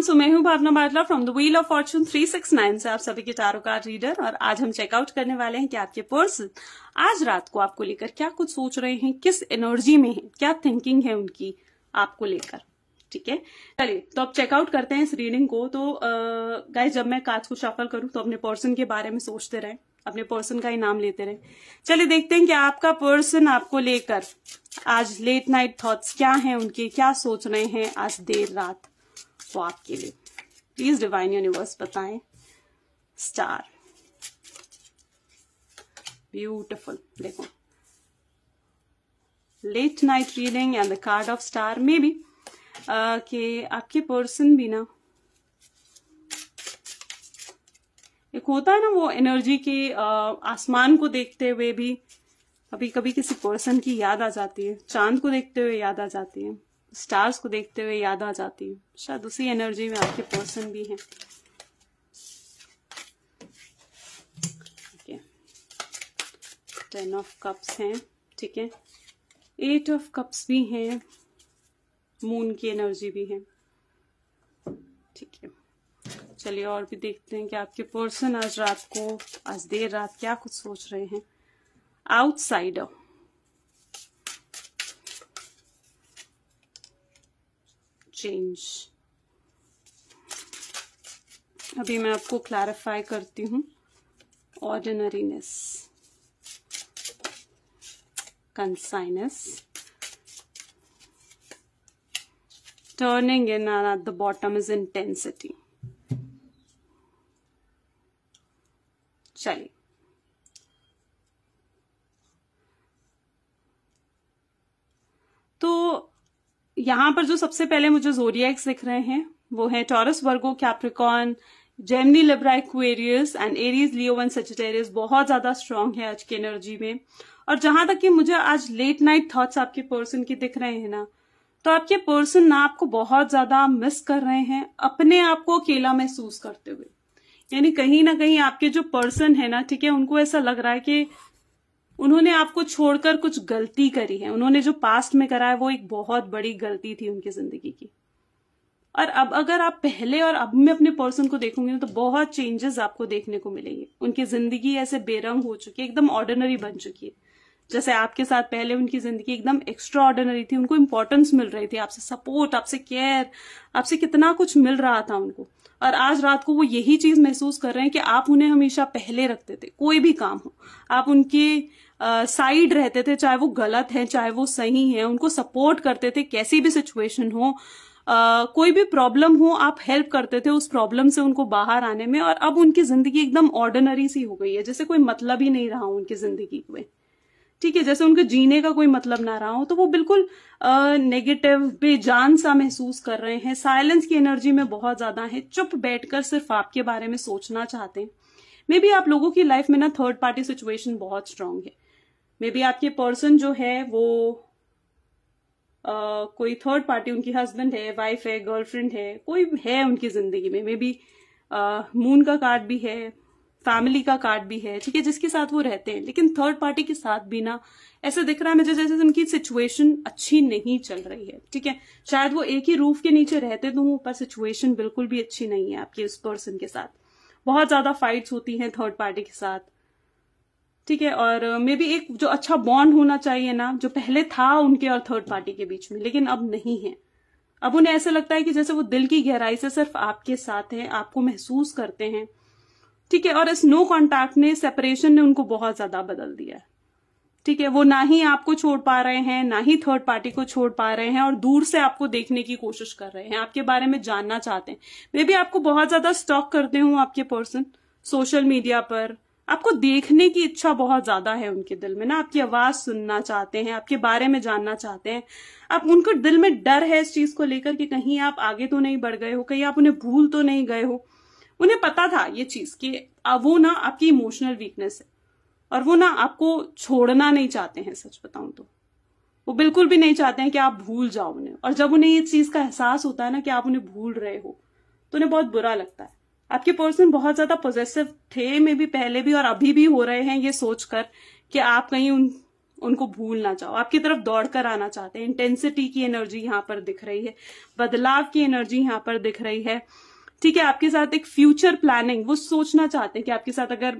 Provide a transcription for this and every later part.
everyone so मैं हूं Bhavna Batla from the wheel of fortune 369 से आप सभी के कार्ड रीडर और आज हम चेकआउट करने वाले हैं कि आपके पर्सन आज रात को आपको लेकर क्या कुछ सोच रहे हैं किस एनर्जी में है क्या थिंकिंग है उनकी आपको लेकर ठीक है चलिए तो अब चेकआउट करते हैं इस रीडिंग को तो गाय जब मैं काज को शफल करूं तो अपने पर्सन के बारे में सोचते रहे अपने पर्सन का ही नाम लेते रहे चलिए देखते हैं कि आपका पर्सन आपको लेकर आज लेट नाइट थॉट्स क्या हैं उनके क्या सोच रहे हैं आज देर रात वो आपके लिए प्लीज डिवाइन यूनिवर्स बताएं स्टार ब्यूटिफुल देखो late night reading and the card of star maybe कि आपके पर्सन भी ना एक होता है ना वो एनर्जी के uh, आसमान को देखते हुए भी कभी कभी किसी पर्सन की याद आ जाती है चांद को देखते हुए याद आ जाती है स्टार्स को देखते हुए याद आ जाती है शायद उसी एनर्जी में आपके पर्सन भी हैं टेन ऑफ कप्स हैं ठीक है एट ऑफ कप्स भी हैं मून की एनर्जी भी है ठीक है चलिए और भी देखते हैं कि आपके पर्सन आज रात को आज देर रात क्या कुछ सोच रहे हैं आउटसाइडर चेंज अभी मैं आपको क्लैरिफाई करती हूं ordinariness consciousness turning in at the bottom is intensity यहाँ पर जो सबसे पहले मुझे जोरियक्स दिख रहे हैं वो है Taurus Virgo Capricorn Gemini Libra and Aries Leo Sagittarius बहुत ज्यादा स्ट्रांग है आज की एनर्जी में और जहां तक कि मुझे आज लेट नाइट थॉट्स आपके पर्सन के दिख रहे हैं ना तो आपके पर्सन ना आपको बहुत ज्यादा मिस कर रहे हैं अपने आप को अकेला महसूस करते हुए यानी कहीं ना कहीं आपके जो पर्सन है ना ठीक है उनको ऐसा लग रहा है कि उन्होंने आपको छोड़कर कुछ गलती करी है उन्होंने जो पास्ट में करा है वो एक बहुत बड़ी गलती थी उनकी जिंदगी की और अब अगर आप पहले और अब में अपने पर्सन को देखोगे तो बहुत चेंजेस आपको देखने को मिलेंगे उनकी जिंदगी ऐसे बेरंग हो चुकी है एकदम ऑर्डिनरी बन चुकी है जैसे आपके साथ पहले उनकी जिंदगी एकदम एक्स्ट्रा ऑर्डिनरी थी उनको इम्पोर्टेंस मिल रही थी आपसे सपोर्ट आपसे केयर आपसे कितना कुछ मिल रहा था उनको और आज रात को वो यही चीज महसूस कर रहे हैं कि आप उन्हें हमेशा पहले रखते थे कोई भी काम हो आप उनके साइड रहते थे चाहे वो गलत है चाहे वो सही है उनको सपोर्ट करते थे कैसी भी सिचुएशन हो Uh, कोई भी प्रॉब्लम हो आप हेल्प करते थे उस प्रॉब्लम से उनको बाहर आने में और अब उनकी जिंदगी एकदम ऑर्डिनरी सी हो गई है जैसे कोई मतलब ही नहीं रहा उनकी जिंदगी में ठीक है जैसे उनके जीने का कोई मतलब ना रहा हो तो वो बिल्कुल नेगेटिव बेजान सा महसूस कर रहे हैं साइलेंस की एनर्जी में बहुत ज्यादा है चुप बैठकर सिर्फ आपके बारे में सोचना चाहते हैं मे बी आप लोगों की लाइफ में ना थर्ड पार्टी सिचुएशन बहुत स्ट्रांग है मे बी आपके पर्सन जो है वो आ, कोई थर्ड पार्टी उनकी हस्बैंड है वाइफ है गर्लफ्रेंड है कोई है उनकी जिंदगी में मे बी मून का कार्ड भी है फैमिली का कार्ड भी है ठीक है जिसके साथ वो रहते हैं लेकिन थर्ड पार्टी के साथ भी ना ऐसा दिख रहा है मुझे जैसे उनकी सिचुएशन अच्छी नहीं चल रही है ठीक है शायद वो एक ही रूफ के नीचे रहते तो हूँ पर सिचुएशन बिल्कुल भी अच्छी नहीं है आपकी उस पर्सन के साथ बहुत ज्यादा फाइट्स होती हैं थर्ड पार्टी के साथ ठीक है और मे uh, भी एक जो अच्छा बॉन्ड होना चाहिए ना जो पहले था उनके और थर्ड पार्टी के बीच में लेकिन अब नहीं है अब उन्हें ऐसा लगता है कि जैसे वो दिल की गहराई से सिर्फ आपके साथ है आपको महसूस करते हैं ठीक है और इस नो कॉन्टेक्ट ने सेपरेशन ने उनको बहुत ज्यादा बदल दिया है ठीक है वो ना ही आपको छोड़ पा रहे हैं ना ही थर्ड पार्टी को छोड़ पा रहे हैं और दूर से आपको देखने की कोशिश कर रहे हैं आपके बारे में जानना चाहते हैं मे भी आपको बहुत ज्यादा स्टॉक करते हूँ आपके पर्सन सोशल मीडिया पर आपको देखने की इच्छा बहुत ज्यादा है उनके दिल में ना आपकी आवाज सुनना चाहते हैं आपके बारे में जानना चाहते हैं आप उनको दिल में डर है इस चीज को लेकर कि कहीं आप आगे तो नहीं बढ़ गए हो कहीं आप उन्हें भूल तो नहीं गए हो उन्हें पता था ये चीज कि वो ना आपकी इमोशनल वीकनेस है और वो ना आपको छोड़ना नहीं चाहते हैं सच बताऊं तो वो बिल्कुल भी नहीं चाहते हैं कि आप भूल जाओ उन्हें और जब उन्हें ये चीज का एहसास होता है ना कि आप उन्हें भूल रहे हो तो उन्हें बहुत बुरा लगता है आपके पर्सन बहुत ज्यादा पोजेसिव थे मे भी पहले भी और अभी भी हो रहे हैं ये सोचकर कि आप कहीं उन उनको भूल ना जाओ आपकी तरफ दौड़ कर आना चाहते हैं इंटेंसिटी की एनर्जी यहाँ पर दिख रही है बदलाव की एनर्जी यहाँ पर दिख रही है ठीक है आपके साथ एक फ्यूचर प्लानिंग वो सोचना चाहते हैं कि आपके साथ अगर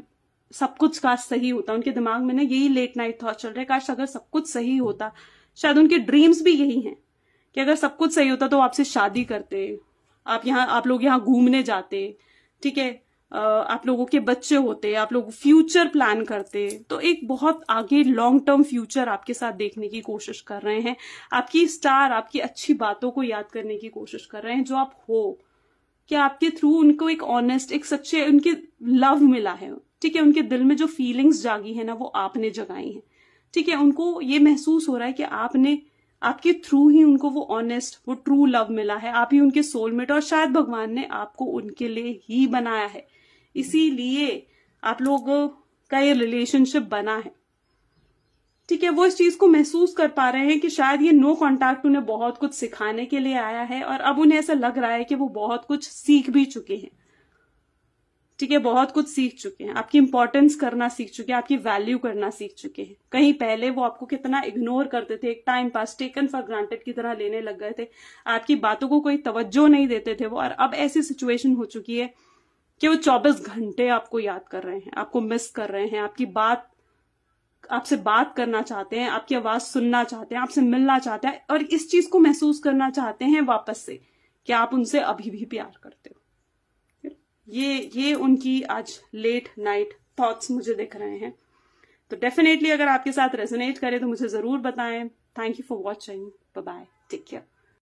सब कुछ काश सही होता उनके दिमाग में ना यही लेट नाइट थॉट चल रहे काश अगर सब कुछ सही होता शायद उनके ड्रीम्स भी यही हैं कि अगर सब कुछ सही होता तो आपसे शादी करते आप यहाँ आप लोग यहाँ घूमने जाते ठीक है आप लोगों के बच्चे होते आप लोग फ्यूचर प्लान करते तो एक बहुत आगे लॉन्ग टर्म फ्यूचर आपके साथ देखने की कोशिश कर रहे हैं आपकी स्टार आपकी अच्छी बातों को याद करने की कोशिश कर रहे हैं जो आप हो कि आपके थ्रू उनको एक ऑनेस्ट एक सच्चे उनके लव मिला है ठीक है उनके दिल में जो फीलिंग्स जागी है ना वो आपने जगाई है ठीक है उनको ये महसूस हो रहा है कि आपने आपके थ्रू ही उनको वो ऑनेस्ट वो ट्रू लव मिला है आप ही उनके सोलमेट और शायद भगवान ने आपको उनके लिए ही बनाया है इसीलिए आप लोग का ये रिलेशनशिप बना है ठीक है वो इस चीज को महसूस कर पा रहे हैं कि शायद ये नो कॉन्टेक्ट उन्हें बहुत कुछ सिखाने के लिए आया है और अब उन्हें ऐसा लग रहा है कि वो बहुत कुछ सीख भी चुके हैं ठीक है बहुत कुछ सीख चुके हैं आपकी इंपॉर्टेंस करना सीख चुके हैं आपकी वैल्यू करना सीख चुके हैं कहीं पहले वो आपको कितना इग्नोर करते थे एक time pass taken for granted की तरह लेने लग गए थे आपकी बातों को कोई तवज्जो नहीं देते थे वो और अब ऐसी सिचुएशन हो चुकी है कि वो चौबीस घंटे आपको याद कर रहे हैं आपको मिस कर रहे हैं आपकी बात आपसे बात करना चाहते हैं आपकी आवाज सुनना चाहते हैं आपसे मिलना चाहते हैं और इस चीज को महसूस करना चाहते हैं वापस से कि आप उनसे अभी भी प्यार करते हो ये ये उनकी आज लेट नाइट थॉट्स मुझे दिख रहे हैं तो डेफिनेटली अगर आपके साथ रेजोनेट करे तो मुझे जरूर बताएं thank you for watching bye take care